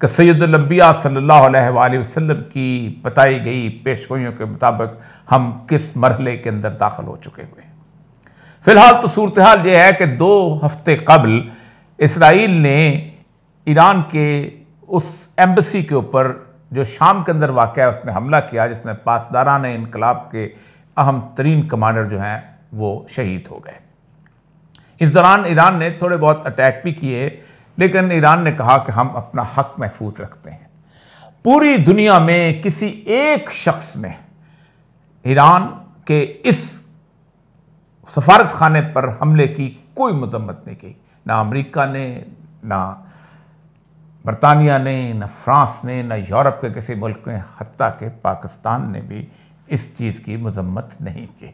कि सैदुलम्बिया सल्ला वसम की बताई गई पेशगोइयों के मुताबिक हम किस मरहले के अंदर दाखिल हो चुके हुए हैं फ़िलहाल तो सूरत हाल यह है कि दो हफ्ते कबल इसराइल ने ईरान के उस एम्बसी के ऊपर जो शाम के अंदर वाक़ है उसमें हमला किया जिसमें पासदारान इनकलाब के अहम तरीन कमांडर जो हैं वो शहीद हो गए इस दौरान ईरान ने थोड़े बहुत अटैक भी किए लेकिन ईरान ने कहा कि हम अपना हक महफूज रखते हैं पूरी दुनिया में किसी एक शख्स ने ईरान के इस सफारत खाने पर हमले की कोई मजम्मत नहीं की ना अमेरिका ने ना बरतानिया ने ना फ्रांस ने ना यूरोप के किसी मुल्क ने हती के पाकिस्तान ने भी इस चीज़ की मजम्मत नहीं की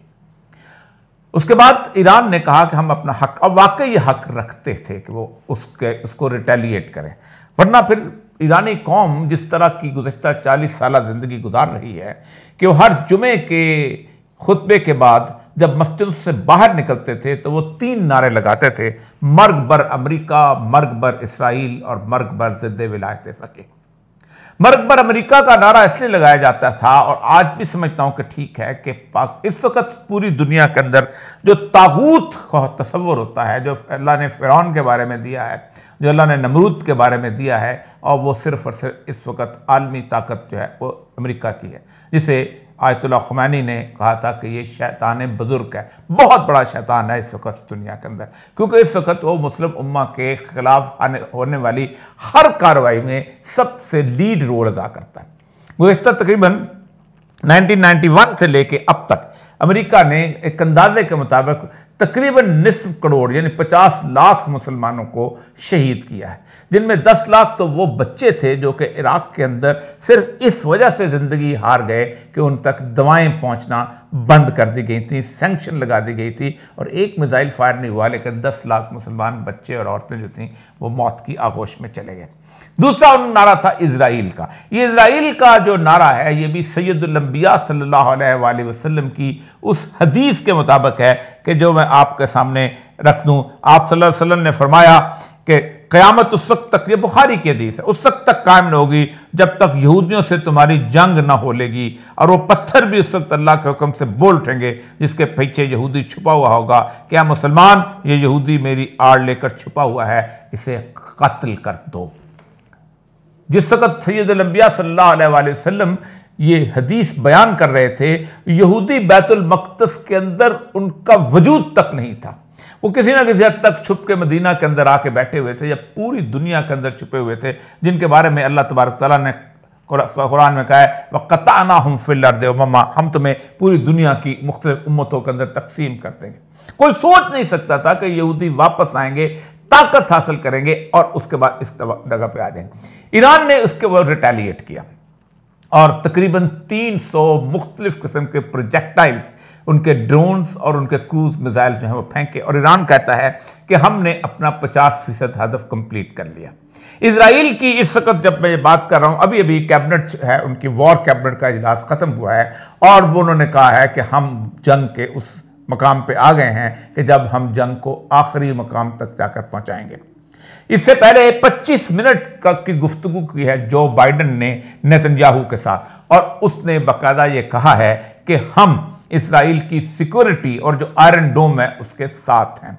उसके बाद ईरान ने कहा कि हम अपना हक और वाकई ये हक रखते थे कि वो उसके उसको रिटेलिएट करें वरना फिर ईरानी कौम जिस तरह की गुजशत चालीस साल ज़िंदगी गुजार रही है कि वो हर जुमे के खुतबे के बाद जब मस्जिद से बाहर निकलते थे तो वो तीन नारे लगाते थे मर्ग बर अमरीका मर्ग बर इसराइल और मर्ग बर ज़िद विलायत फ़कीर मरकबर पर अमेरिका का नारा इसलिए लगाया जाता था और आज भी समझता हूं कि ठीक है कि इस वक्त पूरी दुनिया के अंदर जो ताबूत का तस्वर होता है जो अल्लाह ने फ़िरौन के बारे में दिया है जो अल्लाह ने नमरूद के बारे में दिया है और वो सिर्फ और सिर्फ इस वक्त आलमी ताकत जो है वो अमेरिका की है जिसे आयतुल्ला खुमैनी ने कहा था कि ये शैतान बुज़ुर्ग है बहुत बड़ा शैतान है इस वक्त दुनिया के अंदर क्योंकि इस वक्त वो मुस्लिम उम्मा के ख़िलाफ़ आने होने वाली हर कार्रवाई में सबसे लीड रोल अदा करता है गुज्तर तकरीबन 1991 से लेके अब तक अमेरिका ने एक अंदाजे के मुताबिक तकरीबन निसफ़ करोड़ यानी 50 लाख मुसलमानों को शहीद किया है जिनमें 10 लाख तो वो बच्चे थे जो कि इराक़ के अंदर सिर्फ इस वजह से ज़िंदगी हार गए कि उन तक दवाएं पहुंचना बंद कर दी गई थी सेंक्शन लगा दी गई थी और एक मिज़ाइल फायर नहीं हुआ लेकिन दस लाख मुसलमान बच्चे और औरतें जो थीं वो मौत की आगोश में चले गए दूसरा नारा था इसराइल का ये इसराइल का जो नारा है ये भी सैदुलम्बिया सल्लल्लाहु अलैहि वसल्लम की उस हदीस के मुताबिक है कि जो मैं आपके सामने रख दूँ आप सल्लल्लाहु अलैहि वसल्लम ने फरमाया कि क़यामत उस वक्त तक ये बुखारी की हदीस है उस वक्त तक कायम न होगी जब तक यहूदियों से तुम्हारी जंग ना हो लेगी और वो पत्थर भी उस वक्त अल्लाह के हुक्म से बोल उठेंगे जिसके पीछे यहूदी छुपा हुआ होगा क्या मुसलमान ये यहूदी मेरी आड़ लेकर छुपा हुआ है इसे कत्ल कर दो जिस वक्त सैद लम्बिया ये हदीस बयान कर रहे थे यहूदी बैतुलमक़दस के अंदर उनका वजूद तक नहीं था वो किसी ना किसी हद तक छुप के मदीना के अंदर आके बैठे हुए थे या पूरी दुनिया के अंदर छुपे हुए थे जिनके बारे में अल्लाह तबारक तला ने कुरान में कहा है व कताना हम देव ममा हम तुम्हें पूरी दुनिया की मुख्तलिफ उम्मतों के अंदर तकसीम कर देंगे कोई सोच नहीं सकता था कि यहूदी वापस आएंगे ताकत हासिल करेंगे और उसके बाद इस जगह पर आ जाएंगे ईरान ने उसके बाद रिटेलिएट किया और तकरीबन 300 मुख्तलिफ किस्म के प्रोजेक्टाइल्स उनके ड्रोन्स और उनके क्रूज मिज़ाइल जो हैं वो फेंके और ईरान कहता है कि हमने अपना 50 फीसद हदफ कंप्लीट कर लिया इसराइल की इस वक्त जब मैं ये बात कर रहा हूँ अभी अभी कैबिनेट है उनकी वॉर कैबिनेट का इजलास ख़त्म हुआ है और वो उन्होंने कहा है कि हम जंग के उस मकाम पे आ गए हैं कि जब हम जंग को आखिरी मकाम तक जाकर पहुंचाएंगे इससे पहले 25 मिनट का की गुफ्तु की है जो बाइडन ने नेतन्याहू के साथ और उसने बाकायदा ये कहा है कि हम इसराइल की सिक्योरिटी और जो आयरन डोम है उसके साथ हैं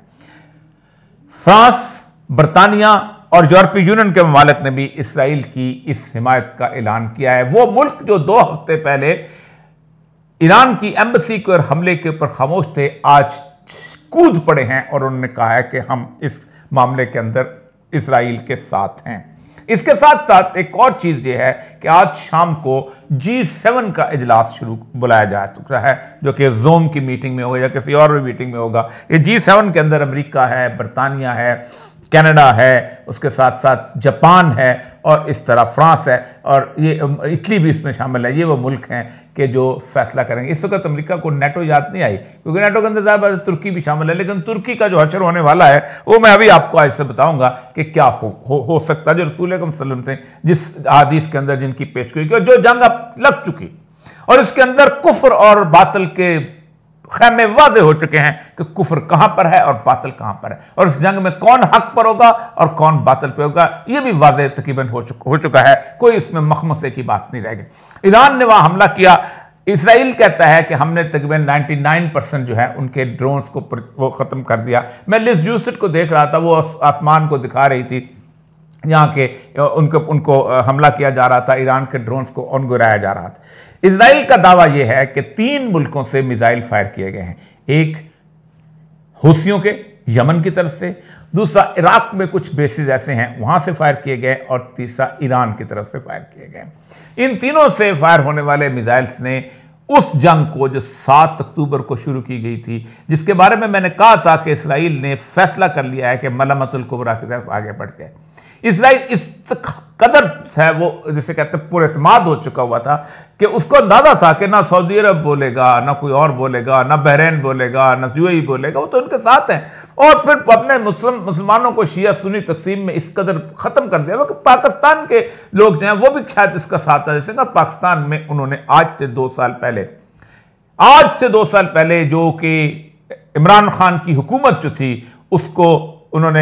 फ्रांस बरतानिया और यूरोपीय यूनियन के ममालक ने भी इसराइल की इस हिमायत का ऐलान किया है वो मुल्क जो दो हफ्ते पहले ईरान की एम्बेसी के हमले के ऊपर खामोश थे आज कूद पड़े हैं और उन्होंने कहा है कि हम इस मामले के अंदर इसराइल के साथ हैं इसके साथ साथ एक और चीज़ यह है कि आज शाम को जी सेवन का इजलास शुरू बुलाया जा चुका है जो कि जोम की मीटिंग में होगा या किसी और भी मीटिंग में होगा ये जी सेवन के अंदर अमेरिका है बरतानिया है कनाडा है उसके साथ साथ जापान है और इस तरह फ्रांस है और ये इटली भी इसमें शामिल है ये वो मुल्क हैं कि जो फैसला करेंगे इस वक्त अमरीका को नेटो याद नहीं आई क्योंकि नेटो के अंदर तुर्की भी शामिल है लेकिन तुर्की का जो हशर होने वाला है वो मैं अभी आपको आज से बताऊँगा कि क्या हो हो, हो सकता है जो रसूल वसलम थे जिस आदिश के अंदर जिनकी पेश की और जो जंग अब लग चुकी और इसके अंदर कुफर और बातल के खैमे वादे हो चुके हैं कि कुफर कहां पर है और बातल कहां पर है और इस जंग में कौन हक पर होगा और कौन बातल पर होगा यह भी वादे तकरीबन हो चुका हो चुका है कोई इसमें मखमसे की बात नहीं रहेगी ईरान ने वहां हमला किया इसराइल कहता है कि हमने तकरीबन 99 परसेंट जो है उनके ड्रोन्स को वो ख़त्म कर दिया मैं लिस यूसट को देख रहा था वो आसमान को दिखा रही थी यहाँ के उनको उनको हमला किया जा रहा था ईरान के ड्रोन्स को ऑन गुराया जा रहा था इसराइल का दावा यह है कि तीन मुल्कों से मिसाइल फायर किए गए हैं एक हौसियों के यमन की तरफ से दूसरा इराक में कुछ बेसिस ऐसे हैं वहां से फायर किए गए और तीसरा ईरान की तरफ से फायर किए गए इन तीनों से फायर होने वाले मिसाइल्स ने उस जंग को जो 7 अक्टूबर को शुरू की गई थी जिसके बारे में मैंने कहा था कि इसराइल ने फैसला कर लिया है कि मलामतुल कुबरा की तरफ आगे बढ़ गए इसराइल इस कदर है वो जिसे कहते हैं पुरमाद हो चुका हुआ था कि उसको अंदाज़ा था कि ना सऊदी अरब बोलेगा ना कोई और बोलेगा ना बहरेन बोलेगा ना यू बोलेगा वो तो उनके साथ हैं और फिर अपने मुस्लिम मुसलमानों को शिया सुनी तकसीम में इस कदर ख़त्म कर दिया कि पाकिस्तान के लोग जो हैं वो भी शायद इसका साथ था जैसे पाकिस्तान में उन्होंने आज से दो साल पहले आज से दो साल पहले जो कि इमरान खान की हुकूमत जो थी उसको उन्होंने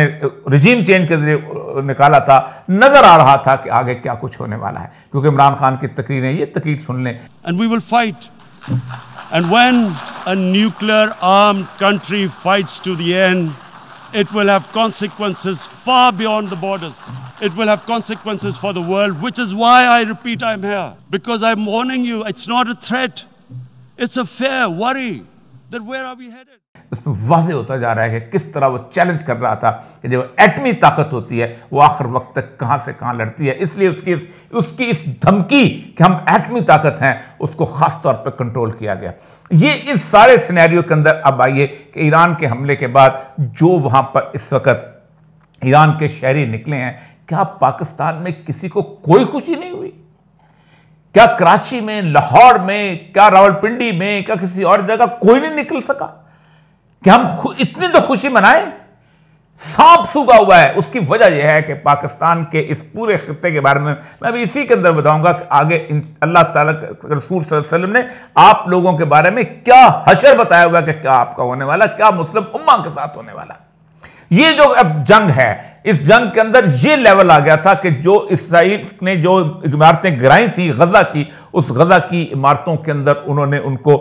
रिजीम चेंज के जरिए निकाला था नजर आ रहा था कि आगे क्या कुछ होने वाला है क्योंकि इमरान खान की तकरीर है ये तकरीर सुन लें and we will fight and when a nuclear armed country fights to the end it will have consequences far beyond the borders. It will have consequences for the world, which is why I repeat I'm here. Because I'm warning you, it's not a threat, it's a fair worry. उसमें वाज होता जा रहा है कि किस तरह वो चैलेंज कर रहा था कि जो एटमी ताकत होती है वो आखिर वक्त तक कहाँ से कहाँ लड़ती है इसलिए उसकी इस उसकी इस धमकी कि हम एटमी ताकत हैं उसको ख़ास तौर पर कंट्रोल किया गया ये इस सारे सिनेरियो के अंदर अब आइए कि ईरान के हमले के बाद जो वहाँ पर इस वक्त ईरान के शहरी निकले हैं क्या पाकिस्तान में किसी को कोई खुशी नहीं हुई क्या कराची में लाहौर में क्या रावलपिंडी में क्या किसी और जगह कोई नहीं निकल सका कि हम इतनी तो खुशी मनाएं सांप सूखा हुआ है उसकी वजह यह है कि पाकिस्तान के इस पूरे खत्े के बारे में मैं अभी इसी के अंदर बताऊंगा कि आगे अल्लाह ताला रसूल वसल्लम ने आप लोगों के बारे में क्या हशर बताया हुआ है कि क्या आपका होने वाला क्या मुस्लिम उम्मा के साथ होने वाला ये जो अब जंग है इस जंग के अंदर ये लेवल आ गया था कि जो इसराइल ने जो इमारतें गिराई थी गजा की उस गजा की इमारतों के अंदर उन्होंने उनको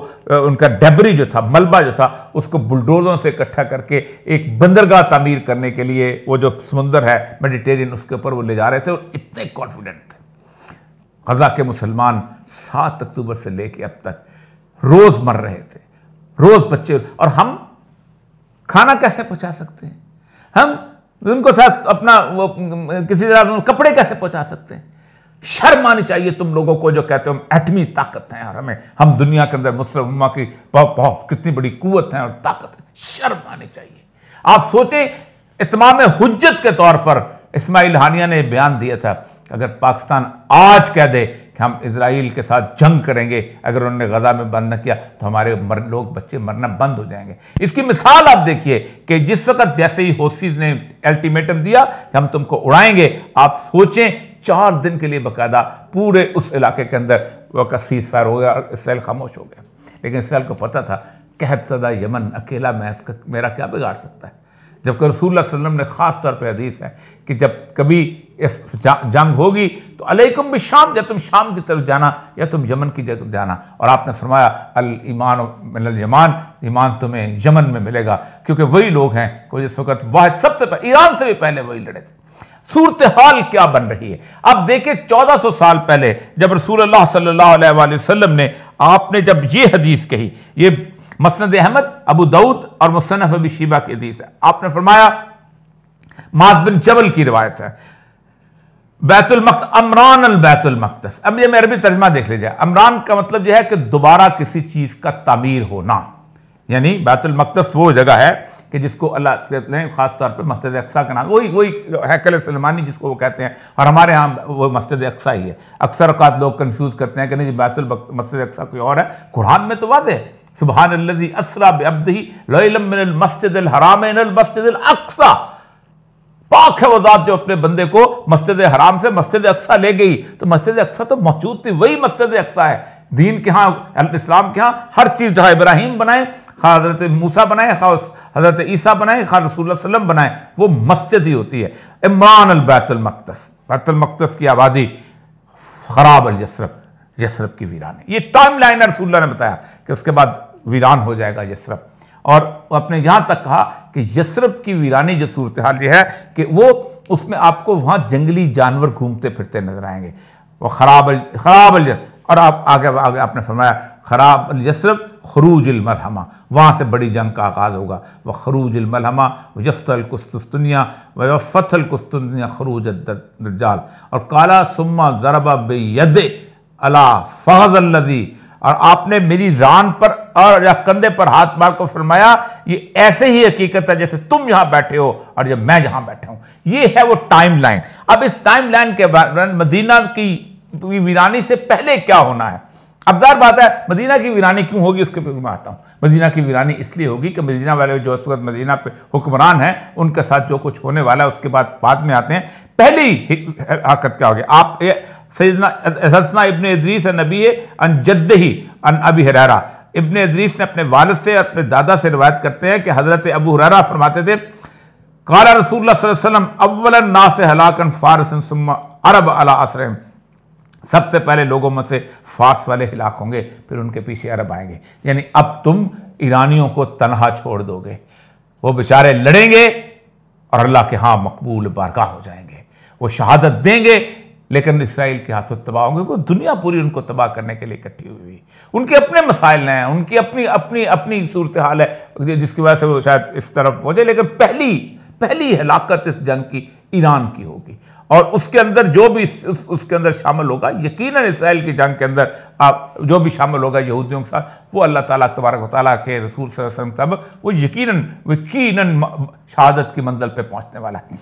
उनका डेबरी जो था मलबा जो था उसको बुलडोजों से इकट्ठा करके एक बंदरगाह तमीर करने के लिए वो जो समुंदर है मेडिटेरियन उसके ऊपर वो ले जा रहे थे और इतने कॉन्फिडेंट थे गजा के मुसलमान सात अक्टूबर से लेके अब तक रोज़ मर रहे थे रोज़ बच्चे और हम खाना कैसे पहुँचा सकते हैं हम उनको साथ अपना वो किसी तरह कपड़े कैसे पहुंचा सकते हैं शर्म आनी चाहिए तुम लोगों को जो कहते हो हम एटमी ताकत हैं और हमें हम दुनिया के अंदर मुस्लिम की कितनी बड़ी कुत है और ताकत है शर्म आनी चाहिए आप सोचें इतमाम हजत के तौर पर इसमाइल हानिया ने बयान दिया था अगर पाकिस्तान आज कह दे कि हम इसराइल के साथ जंग करेंगे अगर उन्होंने गजा में बंद न किया तो हमारे मर, लोग बच्चे मरना बंद हो जाएंगे इसकी मिसाल आप देखिए कि जिस वक्त जैसे ही होसीज ने अल्टीमेटम दिया कि हम तुमको उड़ाएंगे आप सोचें चार दिन के लिए बाकायदा पूरे उस इलाके के अंदर वह सीज फायर हो गया और इसराइल खामोश हो गया लेकिन इसराइल को पता था कहत सदा यमन अकेला मैं इसका मेरा क्या बिगाड़ सकता है जबकि रसूल वसम ने ख़ास तौर पर हदीस है कि जब कभी इस जंग होगी तो अलैकुम भी शाम या तुम शाम की तरफ जाना या तुम यमन की तरफ जाना और आपने फरमाया अल ईमान यमान ईमान तुम्हें यमन में मिलेगा क्योंकि वही लोग हैं को जिस वक्त वाहद सबसे पहले ईरान से भी पहले वही लड़े थे सूरत हाल क्या बन रही है अब चौदह सौ साल पहले जब रसूल सल्ला अलैहि ने आपने जब ये हदीस कही ये मसनद अहमद अबू दाऊद और मुसनफ़ अबी शिबा की हदीस है आपने फरमाया माज बिन जबल की रिवायत है बैतुलमक अमरान अल बैतुलमकदस अब ये मैं अरबी तर्जमा देख लीजिए अमरान का मतलब यह है कि दोबारा किसी चीज़ का तमीर होना यानी बैतुलमकदस वो जगह है कि जिसको अल्लाह कहते हैं ख़ासतौर पर मस्जिद अक्सा का नाम वही वही हैकल सलमानी जिसको वो कहते हैं और हमारे यहाँ वो मस्जिद अक्सा ही है अक्सर अवत लोग कन्फ्यूज़ करते हैं कि नहीं जी बैतुल मस्जिद अक्सा कोई और है कुरान में तो वादे है सुबहान अल्लजी असरा मस्जिद हराम मस्जिद पाक है वो ज़ात जो अपने बंदे को मस्जिद हराम से मस्जिद अक्सा ले गई तो मस्जिद अक्सा तो मौजूद थी वही मस्जिद अक्सा है दीन के यहाँ इस्लाम के यहाँ हर चीज़ जहाँ इब्राहिम बनाए खा हजरत मूसा बनाए खा हजरत ईसा बनाए खा रसूल वसलम बनाए वो मस्जिद ही होती है इमरान अलबैतुलमकदस बैतुलमकतस की आबादी खराब अल यसरफ यसरफ की वीरान है ये टाइम लाइन रसूल्ला ने बताया कि उसके बाद वीरान हो जाएगा यसरफ और आपने यहाँ तक कहा कि यसरफ की वीरानी जो सूरत हाल यह है कि वो उसमें आपको वहाँ जंगली जानवर घूमते फिरते नजर आएंगे वो खराब खराब और आप आगे आगे आपने फरमाया खराब यसरफ खरूज मरहमा वहाँ से बड़ी जंग का आगाज़ होगा वह खरूज मरहमा यफ्तल कुस्तुनिया व फतल कुस्तुनिया खरूज दर्जाल और काला सुम्मा ज़रबा बेद अला फ़ज़ल्लदी और आपने मेरी रान पर और कंधे पर हाथ मार को फरमाया ये ऐसे ही हकीकत है जैसे तुम यहां बैठे हो और जब मैं यहां बैठा हूं ये है वो टाइम लाइन अब इस टाइम लाइन के मदीना की वीरानी से पहले क्या होना है अब जाहिर बात है मदीना की वीरानी क्यों होगी उसके पर मैं आता हूं मदीना की वीरानी इसलिए होगी कि मदीना वाले जो उस वक्त मदीना पे हुक्मरान हैं उनके साथ जो कुछ होने वाला है उसके बाद बाद में आते हैं पहली हरकत क्या होगी आप सजना इबन इदरीस नबी अन जद्द ही अन अबी हरारा इबन अदरीस ने अपने वालद से अपने दादा से रवायत करते हैं कि हज़रत अबू हरारा फरमाते थे काला रसूल वसम अव्वल ना से हलाकन फ़ारसन सुम्मा अरब अला असरम सबसे पहले लोगों में से फारस वाले हिलाक होंगे फिर उनके पीछे अरब आएंगे यानी अब तुम ईरानियों को तनहा छोड़ दोगे वो बेचारे लड़ेंगे और अल्लाह के हाँ मकबूल बारका हो जाएंगे वो शहादत देंगे लेकिन इसराइल के हाथों तबाह होंगे क्योंकि दुनिया पूरी उनको तबाह करने के लिए इकट्ठी हुई हुई उनके अपने मसाइल हैं उनकी अपनी अपनी अपनी सूरत हाल है जिसकी वजह से वो शायद इस तरफ पहुंचे लेकिन पहली पहली हलाकत इस जंग की ईरान की होगी और उसके अंदर जो भी उस, उसके अंदर शामिल होगा यकीनन इसराइल की जंग के अंदर आप जो भी शामिल होगा यहूदियों के साथ वो अल्लाह ताला तबारक वाली के रसूल वसल्लम तब वो यकीनन यकीनन शहादत की मंजिल पे पहुंचने वाला है